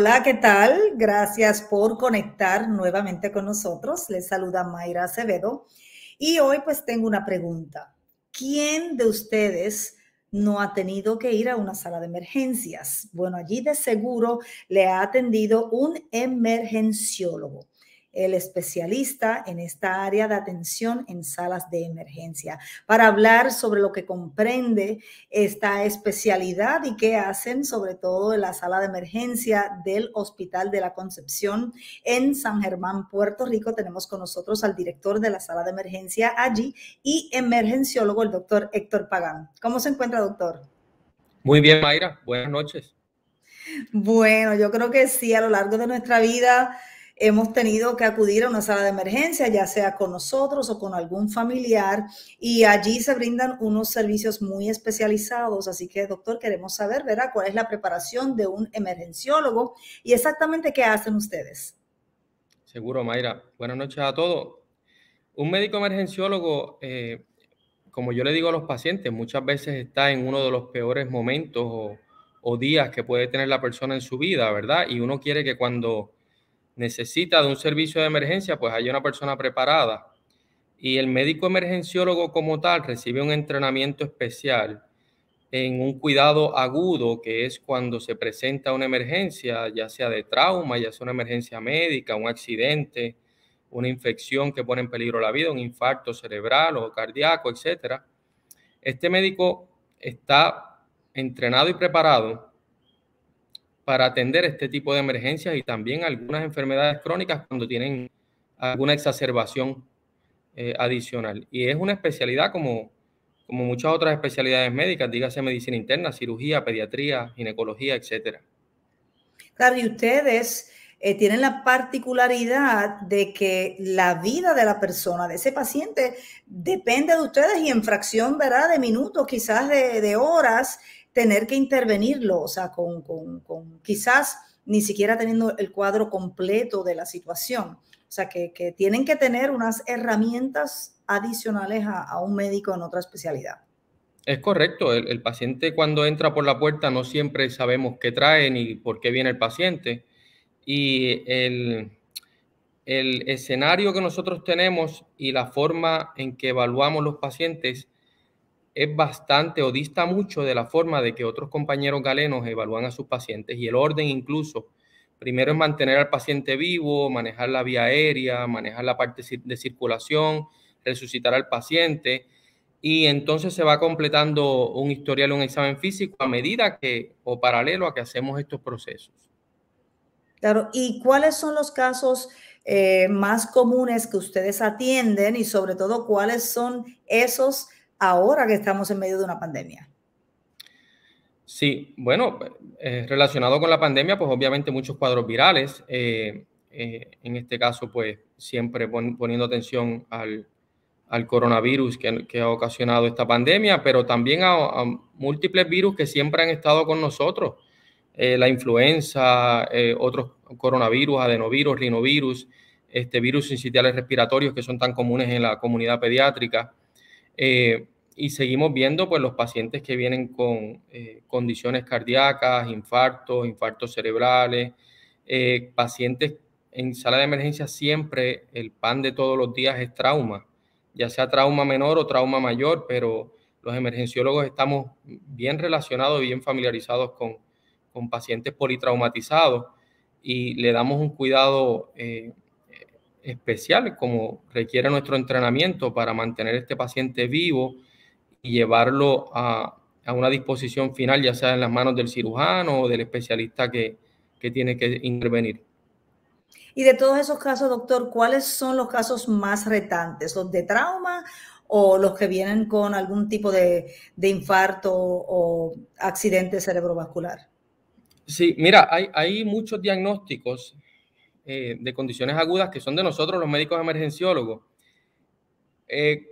Hola, ¿qué tal? Gracias por conectar nuevamente con nosotros. Les saluda Mayra Acevedo. Y hoy pues tengo una pregunta. ¿Quién de ustedes no ha tenido que ir a una sala de emergencias? Bueno, allí de seguro le ha atendido un emergenciólogo el especialista en esta área de atención en salas de emergencia, para hablar sobre lo que comprende esta especialidad y qué hacen, sobre todo en la sala de emergencia del Hospital de la Concepción en San Germán, Puerto Rico. Tenemos con nosotros al director de la sala de emergencia allí y emergenciólogo, el doctor Héctor Pagán. ¿Cómo se encuentra, doctor? Muy bien, Mayra. Buenas noches. Bueno, yo creo que sí, a lo largo de nuestra vida hemos tenido que acudir a una sala de emergencia, ya sea con nosotros o con algún familiar, y allí se brindan unos servicios muy especializados. Así que, doctor, queremos saber, ¿verdad?, cuál es la preparación de un emergenciólogo y exactamente qué hacen ustedes. Seguro, Mayra. Buenas noches a todos. Un médico emergenciólogo, eh, como yo le digo a los pacientes, muchas veces está en uno de los peores momentos o, o días que puede tener la persona en su vida, ¿verdad? Y uno quiere que cuando necesita de un servicio de emergencia, pues hay una persona preparada. Y el médico emergenciólogo como tal recibe un entrenamiento especial en un cuidado agudo, que es cuando se presenta una emergencia, ya sea de trauma, ya sea una emergencia médica, un accidente, una infección que pone en peligro la vida, un infarto cerebral o cardíaco, etcétera. Este médico está entrenado y preparado para atender este tipo de emergencias y también algunas enfermedades crónicas cuando tienen alguna exacerbación eh, adicional. Y es una especialidad como, como muchas otras especialidades médicas, dígase medicina interna, cirugía, pediatría, ginecología, etcétera. Claro, y ustedes eh, tienen la particularidad de que la vida de la persona, de ese paciente, depende de ustedes y en fracción, ¿verdad?, de minutos, quizás de, de horas, tener que intervenirlo, o sea, con, quizás ni siquiera teniendo el cuadro completo de la situación. O sea, que, tienen que tener unas herramientas adicionales a, un médico en otra especialidad. Es correcto, el, paciente cuando entra por la puerta no siempre sabemos qué trae ni por qué viene el paciente. Y el, el escenario que nosotros tenemos y la forma en que evaluamos los pacientes es bastante o dista mucho de la forma de que otros compañeros galenos evalúan a sus pacientes y el orden incluso. Primero es mantener al paciente vivo, manejar la vía aérea, manejar la parte de circulación, resucitar al paciente y entonces se va completando un historial, un examen físico a medida que o paralelo a que hacemos estos procesos. Claro, ¿y cuáles son los casos eh, más comunes que ustedes atienden y sobre todo cuáles son esos ahora que estamos en medio de una pandemia? Sí, bueno, eh, relacionado con la pandemia, pues obviamente muchos cuadros virales. Eh, eh, en este caso, pues siempre poniendo atención al, coronavirus que, ha ocasionado esta pandemia, pero también a, múltiples virus que siempre han estado con nosotros. la influenza, otros coronavirus, adenovirus, rinovirus, este, virus incitiales respiratorios que son tan comunes en la comunidad pediátrica. Eh, y seguimos viendo pues, los pacientes que vienen con eh, condiciones cardíacas, infartos, infartos cerebrales, eh, pacientes en sala de emergencia siempre el pan de todos los días es trauma, ya sea trauma menor o trauma mayor, pero los emergenciólogos estamos bien relacionados, y bien familiarizados con, pacientes politraumatizados y le damos un cuidado eh, especial como requiere nuestro entrenamiento para mantener este paciente vivo y llevarlo a, una disposición final, ya sea en las manos del cirujano o del especialista que, tiene que intervenir. Y de todos esos casos, doctor, ¿cuáles son los casos más retantes? ¿Los de trauma o los que vienen con algún tipo de, infarto o accidente cerebrovascular? Sí, mira, hay, hay muchos diagnósticos eh, de condiciones agudas que son de nosotros los médicos emergenciólogos. Eh,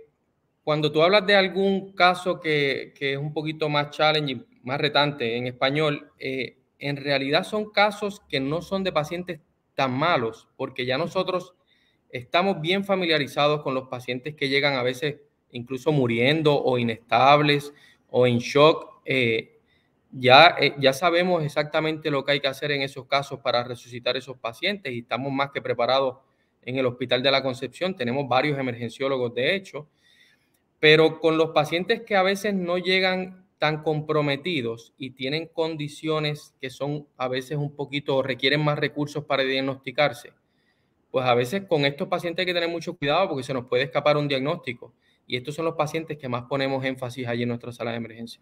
cuando tú hablas de algún caso que, es un poquito más challenging, más retante en español, eh, en realidad son casos que no son de pacientes tan malos, porque ya nosotros estamos bien familiarizados con los pacientes que llegan a veces incluso muriendo o inestables o en shock. Ya, eh, ya sabemos exactamente lo que hay que hacer en esos casos para resucitar esos pacientes y estamos más que preparados en el Hospital de la Concepción. Tenemos varios emergenciólogos, de hecho, pero con los pacientes que a veces no llegan tan comprometidos y tienen condiciones que son a veces un poquito, requieren más recursos para diagnosticarse, pues a veces con estos pacientes hay que tener mucho cuidado porque se nos puede escapar un diagnóstico. Y estos son los pacientes que más ponemos énfasis allí en nuestra sala de emergencia.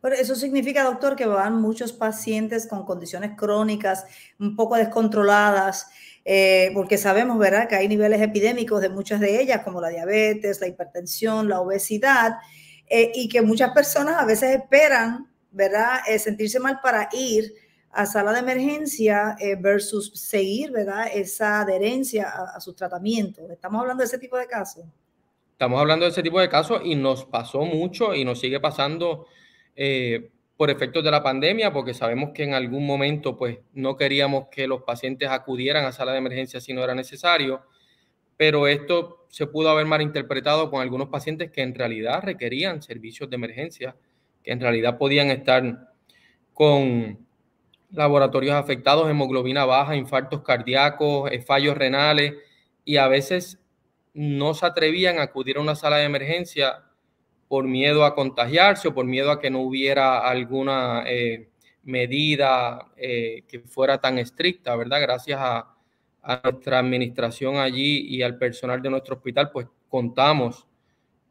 Pero eso significa, doctor, que van muchos pacientes con condiciones crónicas, un poco descontroladas, eh, porque sabemos, ¿verdad?, que hay niveles epidémicos de muchas de ellas, como la diabetes, la hipertensión, la obesidad, eh, y que muchas personas a veces esperan, ¿verdad?, eh, sentirse mal para ir a sala de emergencia versus seguir, ¿verdad?, esa adherencia a, a sus tratamientos. Estamos hablando de ese tipo de casos. Estamos hablando de ese tipo de casos y nos pasó mucho y nos sigue pasando eh, por efectos de la pandemia, porque sabemos que en algún momento pues no queríamos que los pacientes acudieran a sala de emergencia si no era necesario, pero esto se pudo haber malinterpretado con algunos pacientes que en realidad requerían servicios de emergencia, que en realidad podían estar con laboratorios afectados, hemoglobina baja, infartos cardíacos, fallos renales, y a veces no se atrevían a acudir a una sala de emergencia por miedo a contagiarse o por miedo a que no hubiera alguna eh, medida eh, que fuera tan estricta, ¿verdad? Gracias a, nuestra administración allí y al personal de nuestro hospital, pues contamos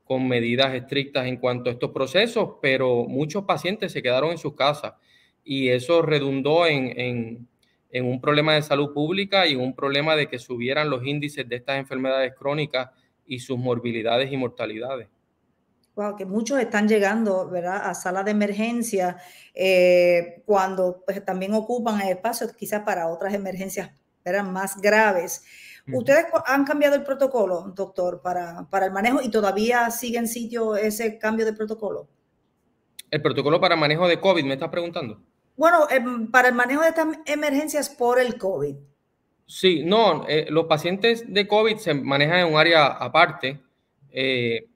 con medidas estrictas en cuanto a estos procesos, pero muchos pacientes se quedaron en sus casas y eso redundó en un problema de salud pública y un problema de que subieran los índices de estas enfermedades crónicas y sus morbilidades y mortalidades que muchos están llegando ¿verdad? a salas de emergencia eh, cuando pues, también ocupan el espacio quizás para otras emergencias eran más graves. ¿Ustedes han cambiado el protocolo, doctor, para, para el manejo y todavía sigue en sitio ese cambio de protocolo? El protocolo para manejo de COVID, me estás preguntando. Bueno, em, para el manejo de estas emergencias por el COVID. Sí, no, eh, los pacientes de COVID se manejan en un área aparte. Eh,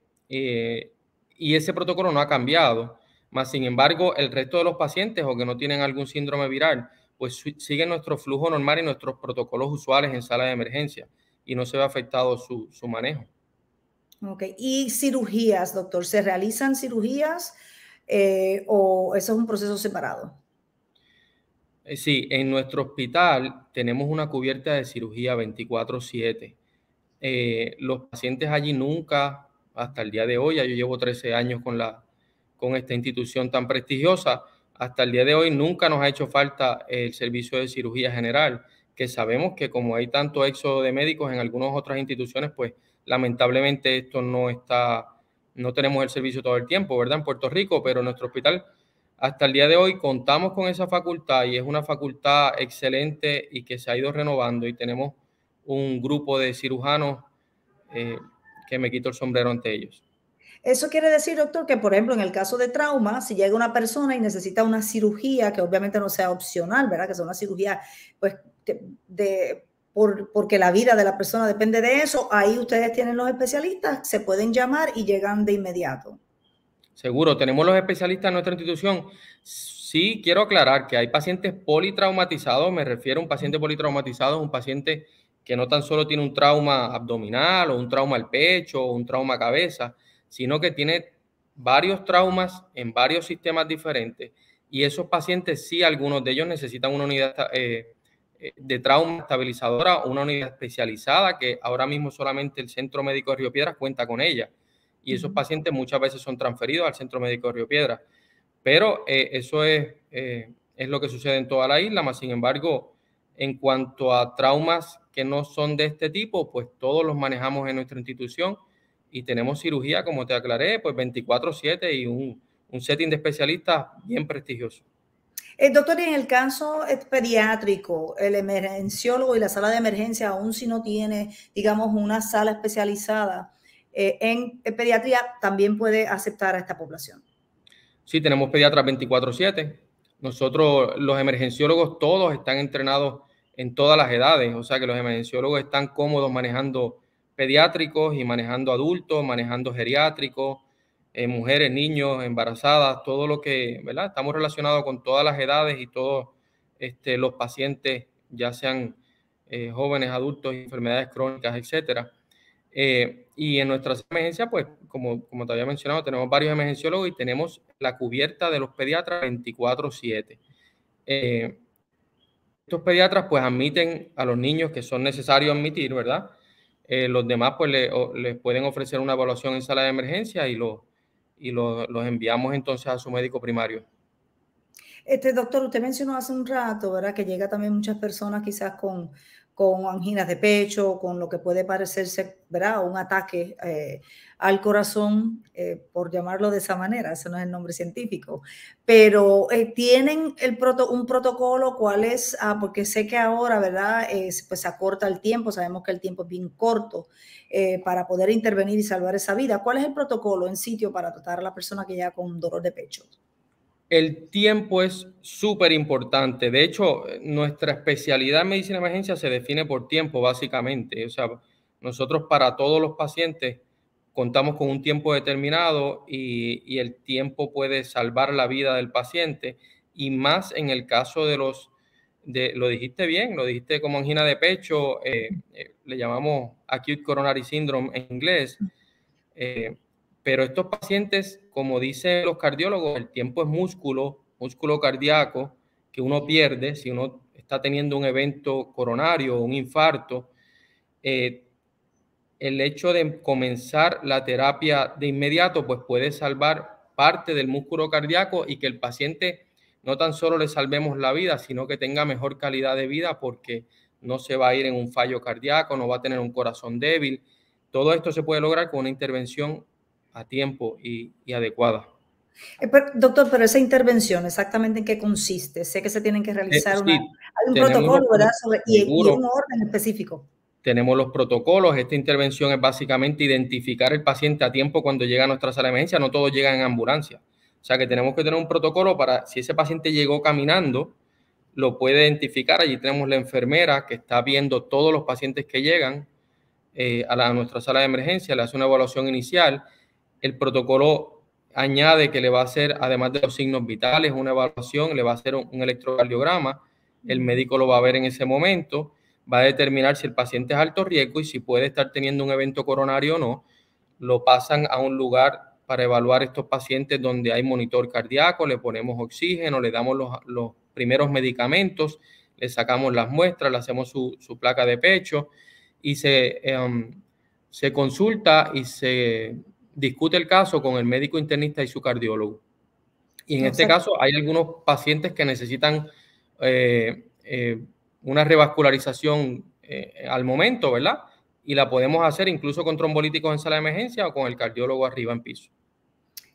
y ese protocolo no ha cambiado. Más sin embargo, el resto de los pacientes o que no tienen algún síndrome viral, pues siguen nuestro flujo normal y nuestros protocolos usuales en sala de emergencia y no se ve afectado su, manejo. Ok, y cirugías, doctor, ¿se realizan cirugías eh, o eso es un proceso separado? Eh, sí, en nuestro hospital tenemos una cubierta de cirugía 24/7. Eh, los pacientes allí nunca hasta el día de hoy. Ya yo llevo 13 años con, la, con esta institución tan prestigiosa. Hasta el día de hoy nunca nos ha hecho falta el servicio de cirugía general, que sabemos que como hay tanto éxodo de médicos en algunas otras instituciones, pues lamentablemente esto no está, no tenemos el servicio todo el tiempo, ¿verdad? En Puerto Rico, pero nuestro hospital hasta el día de hoy contamos con esa facultad y es una facultad excelente y que se ha ido renovando y tenemos un grupo de cirujanos eh, que me quito el sombrero ante ellos. Eso quiere decir, doctor, que por ejemplo en el caso de trauma, si llega una persona y necesita una cirugía, que obviamente no sea opcional, ¿verdad? Que sea una cirugía, pues, de, porque la vida de la persona depende de eso, ahí ustedes tienen los especialistas, se pueden llamar y llegan de inmediato. Seguro, tenemos los especialistas en nuestra institución. Sí, quiero aclarar que hay pacientes politraumatizados, me refiero a un paciente politraumatizado, un paciente que no tan solo tiene un trauma abdominal o un trauma al pecho o un trauma a cabeza, sino que tiene varios traumas en varios sistemas diferentes. Y esos pacientes sí, algunos de ellos necesitan una unidad eh, eh, de trauma estabilizadora, una unidad especializada que ahora mismo solamente el Centro Médico de Río Piedras cuenta con ella. Y esos pacientes muchas veces son transferidos al Centro Médico de Río Piedras. Pero eh, eso es, es lo que sucede en toda la isla, más sin embargo, en cuanto a traumas que no son de este tipo, pues todos los manejamos en nuestra institución y tenemos cirugía, como te aclaré, pues 24/7 y un, setting de especialistas bien prestigioso. El eh, doctor, y en el caso eh, pediátrico, el emergenciólogo y la sala de emergencia, aún si no tiene, digamos, una sala especializada eh, en pediatría, también puede aceptar a esta población. Sí, tenemos pediatras 24/7. Nosotros, los emergenciólogos, todos están entrenados en todas las edades, o sea que los emergenciólogos están cómodos manejando pediátricos y manejando adultos, manejando geriátricos, eh, mujeres, niños, embarazadas, todo lo que, ¿verdad? Estamos relacionados con todas las edades y todos este, los pacientes, ya sean eh, jóvenes, adultos, enfermedades crónicas, etcétera. Eh, y en nuestras emergencias, pues, como, como te había mencionado, tenemos varios emergenciólogos y tenemos la cubierta de los pediatras 24-7. Estos pediatras pues admiten a los niños que son necesarios admitir, ¿verdad? Eh, los demás pues les pueden ofrecer una evaluación en sala de emergencia y, lo, y los enviamos entonces a su médico primario. Este doctor, usted mencionó hace un rato, ¿verdad? Que llega también muchas personas quizás con, con anginas de pecho, con lo que puede parecerse ¿verdad? un ataque eh, al corazón, eh, por llamarlo de esa manera, ese no es el nombre científico, pero eh, tienen el un protocolo, ¿cuál es? Ah, porque sé que ahora, ¿verdad? pues se acorta el tiempo, sabemos que el tiempo es bien corto para poder intervenir y salvar esa vida. ¿Cuál es el protocolo en sitio para tratar a la persona que ya con dolor de pecho? El tiempo es súper importante. De hecho, nuestra especialidad en medicina de emergencia se define por tiempo, básicamente. O sea, nosotros para todos los pacientes contamos con un tiempo determinado y, el tiempo puede salvar la vida del paciente. Y más en el caso de los, de, lo dijiste bien, lo dijiste como angina de pecho, eh, eh, le llamamos acute coronary syndrome en inglés. Mm. Eh, pero estos pacientes, como dicen los cardiólogos, el tiempo es músculo, músculo cardíaco, que uno pierde si uno está teniendo un evento coronario o un infarto. Eh, el hecho de comenzar la terapia de inmediato, pues puede salvar parte del músculo cardíaco y que el paciente no tan solo le salvemos la vida, sino que tenga mejor calidad de vida porque no se va a ir en un fallo cardíaco, no va a tener un corazón débil. Todo esto se puede lograr con una intervención a tiempo y, adecuada. Eh, doctor, pero esa intervención, ¿exactamente en qué consiste? Sé que se tienen que realizar hay un protocolo, y, un orden específico. Tenemos los protocolos. Esta intervención es básicamente identificar el paciente a tiempo cuando llega a nuestra sala de emergencia. No todos llegan en ambulancia. O sea que tenemos que tener un protocolo para si ese paciente llegó caminando, lo puede identificar. Allí tenemos la enfermera que está viendo todos los pacientes que llegan eh, a, a nuestra sala de emergencia, le hace una evaluación inicial el protocolo añade que le va a hacer, además de los signos vitales, una evaluación, le va a hacer un, electrocardiograma, el médico lo va a ver en ese momento, va a determinar si el paciente es alto riesgo y si puede estar teniendo un evento coronario o no, lo pasan a un lugar para evaluar estos pacientes donde hay monitor cardíaco, le ponemos oxígeno, le damos los, primeros medicamentos, le sacamos las muestras, le hacemos su, placa de pecho y se, em, se consulta y se discute el caso con el médico internista y su cardiólogo. Y en este caso hay algunos pacientes que necesitan eh, eh, una revascularización eh, al momento, ¿verdad? Y la podemos hacer incluso con trombolíticos en sala de emergencia o con el cardiólogo arriba en piso.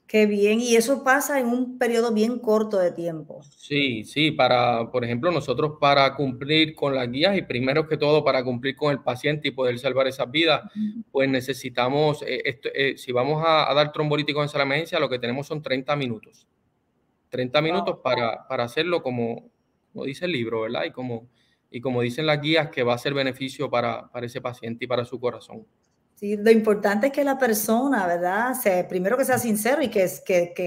Qué bien, y eso pasa en un periodo bien corto de tiempo. Sí, sí, para, por ejemplo, nosotros para cumplir con las guías y primero que todo para cumplir con el paciente y poder salvar esas vidas, pues necesitamos, eh, eh, si vamos a, dar trombolítico en sala lo que tenemos son 30 minutos. 30 minutos para, hacerlo como, dice el libro, ¿verdad? Y como, y como dicen las guías que va a ser beneficio para, para ese paciente y para su corazón. Sí, lo importante es que la persona, ¿verdad? primero que sea sincero y que,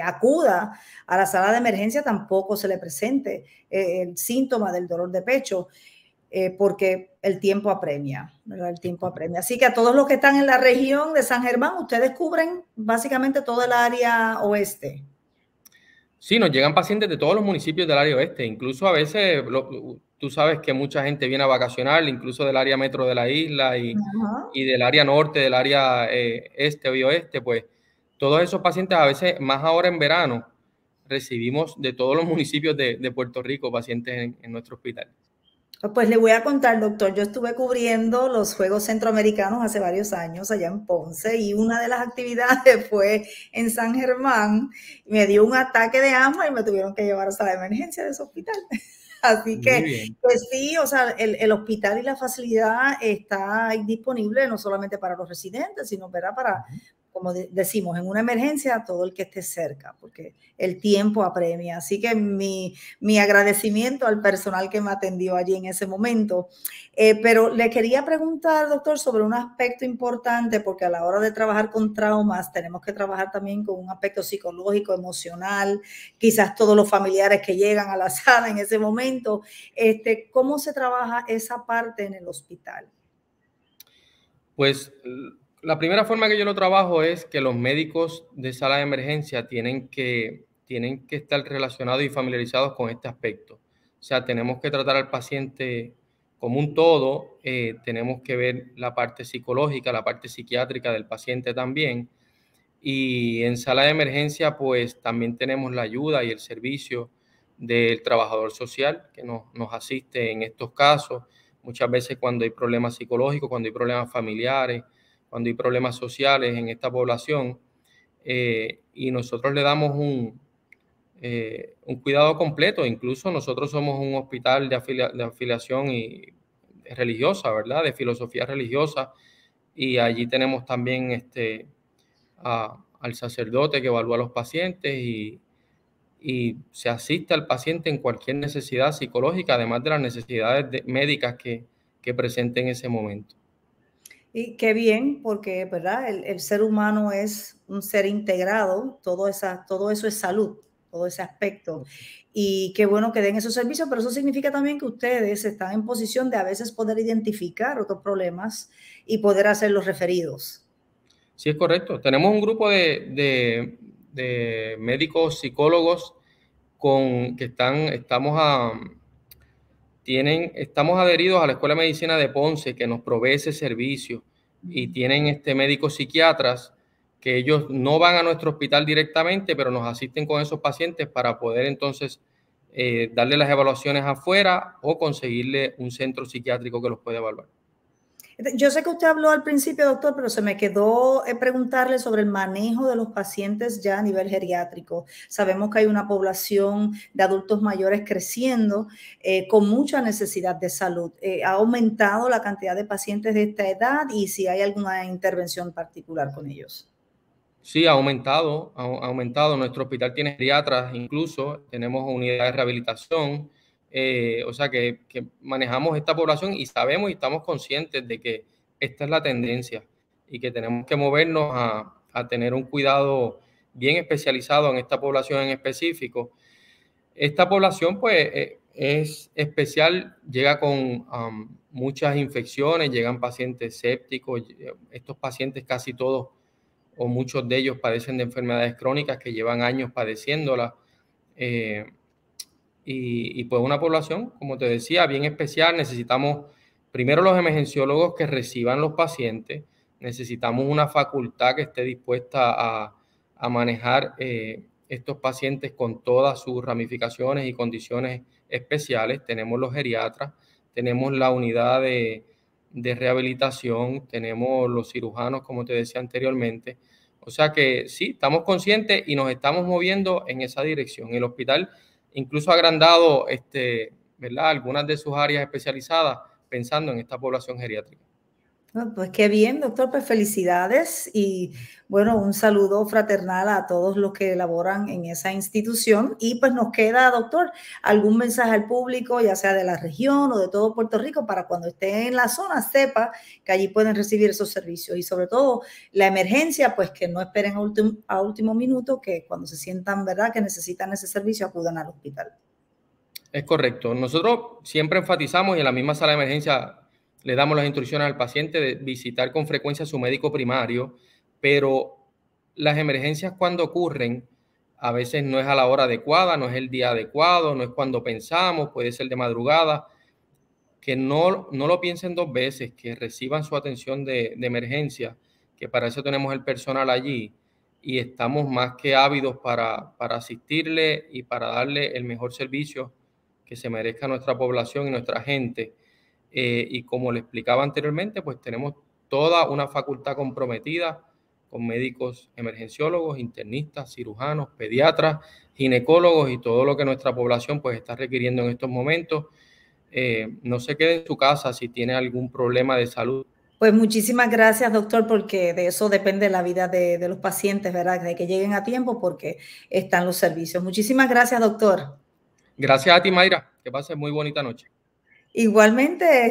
acuda a la sala de emergencia tampoco se le presente eh, el síntoma del dolor de pecho, eh, porque el tiempo apremia, ¿verdad? El tiempo apremia. Así que a todos los que están en la región de San Germán, ustedes cubren básicamente todo el área oeste. Sí, nos llegan pacientes de todos los municipios del área oeste, incluso a veces tú sabes que mucha gente viene a vacacionar, incluso del área metro de la isla y, del área norte, del área eh, este o oeste, pues todos esos pacientes a veces, más ahora en verano, recibimos de todos los municipios de, Puerto Rico pacientes en, nuestro hospital. Pues le voy a contar, doctor, yo estuve cubriendo los Juegos Centroamericanos hace varios años allá en Ponce y una de las actividades fue en San Germán. Me dio un ataque de asma y me tuvieron que llevar hasta la emergencia de ese hospital. Así que, pues sí, o sea, el, el, hospital y la facilidad está disponible no solamente para los residentes, sino ¿verdad? para, como decimos, en una emergencia todo el que esté cerca, porque el tiempo apremia. Así que mi, agradecimiento al personal que me atendió allí en ese momento. Eh, pero le quería preguntar, doctor, sobre un aspecto importante, porque a la hora de trabajar con traumas tenemos que trabajar también con un aspecto psicológico, emocional, quizás todos los familiares que llegan a la sala en ese momento. Este, ¿Cómo se trabaja esa parte en el hospital? Pues la primera forma que yo lo trabajo es que los médicos de sala de emergencia tienen que, tienen que estar relacionados y familiarizados con este aspecto. O sea, tenemos que tratar al paciente como un todo, eh, tenemos que ver la parte psicológica, la parte psiquiátrica del paciente también. Y en sala de emergencia, pues también tenemos la ayuda y el servicio del trabajador social que nos, nos asiste en estos casos. Muchas veces cuando hay problemas psicológicos, cuando hay problemas familiares, cuando hay problemas sociales en esta población, eh, y nosotros le damos un, eh, un cuidado completo. Incluso nosotros somos un hospital de, afiliación y religiosa, ¿verdad? De filosofía religiosa. Y allí tenemos también este, al sacerdote que evalúa a los pacientes y, se asiste al paciente en cualquier necesidad psicológica, además de las necesidades médicas que, que presente en ese momento. Y qué bien, porque ¿verdad? El, ser humano es un ser integrado, todo, esa, todo eso es salud, todo ese aspecto. Y qué bueno que den esos servicios, pero eso significa también que ustedes están en posición de a veces poder identificar otros problemas y poder hacerlos referidos. Sí, es correcto. Tenemos un grupo de, de, de médicos, psicólogos con, que están, estamos a, tienen, estamos adheridos a la Escuela de Medicina de Ponce, que nos provee ese servicio, y tienen este, médicos psiquiatras que ellos no van a nuestro hospital directamente, pero nos asisten con esos pacientes para poder entonces eh, darle las evaluaciones afuera o conseguirle un centro psiquiátrico que los pueda evaluar. Yo sé que usted habló al principio, doctor, pero se me quedó eh, preguntarle sobre el manejo de los pacientes ya a nivel geriátrico. Sabemos que hay una población de adultos mayores creciendo eh, con mucha necesidad de salud. Eh, ¿Ha aumentado la cantidad de pacientes de esta edad y si hay alguna intervención particular con ellos? Sí, ha aumentado, ha aumentado. Nuestro hospital tiene geriatras, incluso tenemos unidades de rehabilitación eh, o sea, que, manejamos esta población y sabemos y estamos conscientes de que esta es la tendencia y que tenemos que movernos a, tener un cuidado bien especializado en esta población en específico. Esta población, pues, eh, es especial, llega con um, muchas infecciones, llegan pacientes sépticos, estos pacientes casi todos o muchos de ellos padecen de enfermedades crónicas que llevan años padeciéndolas. Eh, y, pues una población, como te decía, bien especial. Necesitamos primero los emergenciólogos que reciban los pacientes, necesitamos una facultad que esté dispuesta a, manejar eh, estos pacientes con todas sus ramificaciones y condiciones especiales. Tenemos los geriatras, tenemos la unidad de, de rehabilitación, tenemos los cirujanos, como te decía anteriormente. O sea que sí, estamos conscientes y nos estamos moviendo en esa dirección. El hospital incluso ha agrandado este, ¿verdad? algunas de sus áreas especializadas pensando en esta población geriátrica. Pues qué bien, doctor, pues felicidades y bueno, un saludo fraternal a todos los que elaboran en esa institución. Y pues nos queda, doctor, algún mensaje al público, ya sea de la región o de todo Puerto Rico, para cuando esté en la zona sepa que allí pueden recibir esos servicios. Y sobre todo la emergencia, pues que no esperen a último, a último minuto, que cuando se sientan, ¿verdad?, que necesitan ese servicio, acudan al hospital. Es correcto. Nosotros siempre enfatizamos y en la misma sala de emergencia le damos las instrucciones al paciente de visitar con frecuencia a su médico primario, pero las emergencias cuando ocurren a veces no es a la hora adecuada, no es el día adecuado, no es cuando pensamos, puede ser de madrugada. Que no, no lo piensen dos veces, que reciban su atención de, emergencia, que para eso tenemos el personal allí y estamos más que ávidos para, para asistirle y para darle el mejor servicio que se merezca nuestra población y nuestra gente eh, y como le explicaba anteriormente, pues tenemos toda una facultad comprometida con médicos emergenciólogos, internistas, cirujanos, pediatras, ginecólogos y todo lo que nuestra población pues está requiriendo en estos momentos. Eh, no se quede en su casa si tiene algún problema de salud. Pues muchísimas gracias, doctor, porque de eso depende la vida de, de los pacientes, ¿verdad? De que lleguen a tiempo porque están los servicios. Muchísimas gracias, doctor. Gracias a ti, Mayra. Que pases muy bonita noche. Igualmente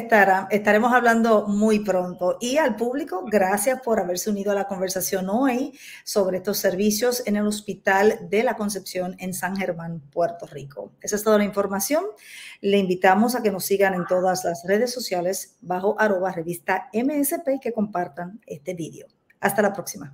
estaremos hablando muy pronto y al público, gracias por haberse unido a la conversación hoy sobre estos servicios en el Hospital de la Concepción en San Germán, Puerto Rico. Esa es toda la información. Le invitamos a que nos sigan en todas las redes sociales bajo arroba revista MSP y que compartan este vídeo. Hasta la próxima.